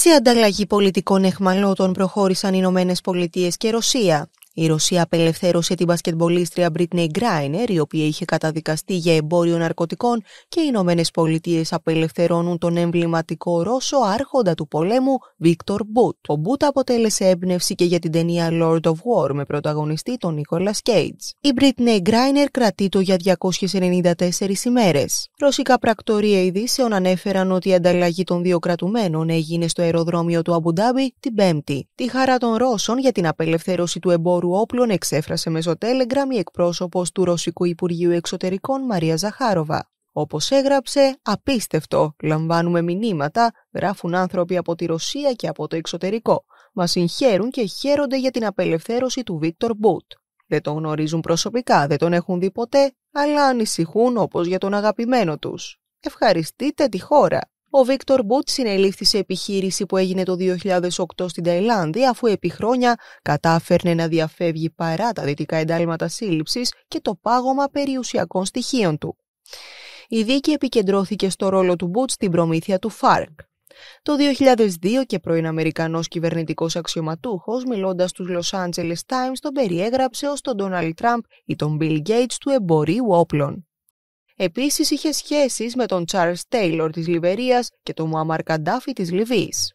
Σε ανταλλαγή πολιτικών εχμαλώτων προχώρησαν οι Ηνωμένες Πολιτείες και Ρωσία. Η Ρωσία απελευθέρωσε την μπασκετμπολίστρια Britney Griner, η οποία είχε καταδικαστεί για εμπόριο ναρκωτικών και οι Ηνωμένες Πολιτείες απελευθερώνουν τον εμβληματικό Ρώσο άρχοντα του πολέμου Βίκτορ Μπούτ. Ο Μπούτ αποτέλεσε έμπνευση και για την ταινία Lord of War με πρωταγωνιστή τον Νίκολα Κέιτ. Η Britney Griner κρατεί το για 294 ημέρες. Ρωσικά πρακτορία ειδήσεων ανέφεραν ότι η ανταλλαγή των δύο κρατουμένων έγινε στο αεροδρόμιο του Αμπουντάμπι την Πέμπτη. Τη χαρά των Ρώσων για την απελευθέρωση του εμπόρου του όπλων εξέφρασε μέσω Telegram η εκπρόσωπος του Ρωσικού Υπουργείου Εξωτερικών Μαρία Ζαχάροβα. Όπως έγραψε, απίστευτο, λαμβάνουμε μηνύματα, γράφουν άνθρωποι από τη Ρωσία και από το εξωτερικό. Μας συγχαίρουν και χαίρονται για την απελευθέρωση του Βίκτορ Μπούτ. Δεν τον γνωρίζουν προσωπικά, δεν τον έχουν δει ποτέ, αλλά ανησυχούν όπως για τον αγαπημένο τους. Ευχαριστείτε τη χώρα. Ο Βίκτορ Μπούτ συνελήφθη σε επιχείρηση που έγινε το 2008 στην Ταϊλάνδη, αφού επί χρόνια κατάφερνε να διαφεύγει παρά τα δυτικά εντάλματα σύλληψης και το πάγωμα περιουσιακών στοιχείων του. Η δίκη επικεντρώθηκε στο ρόλο του Μπούτ στην προμήθεια του ΦΑΡΚ. Το 2002 και πρώην Αμερικανός κυβερνητικός αξιωματούχος, μιλώντας στους Los Angeles Times, τον περιέγραψε ως τον Donald Trump ή τον Bill Gates του εμπορίου όπλων. Επίσης είχε σχέσεις με τον Charles Taylor της Λιβερίας και τον Μουαμάρ Καντάφη της Λιβύης.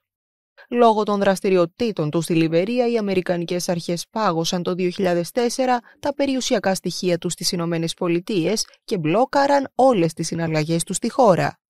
Λόγω των δραστηριοτήτων τους στη Λιβερία, οι Αμερικανικές αρχές πάγωσαν το 2004 τα περιουσιακά στοιχεία τους στις Ηνωμένες Πολιτείες και μπλόκαραν όλες τις συναλλαγές τους στη χώρα.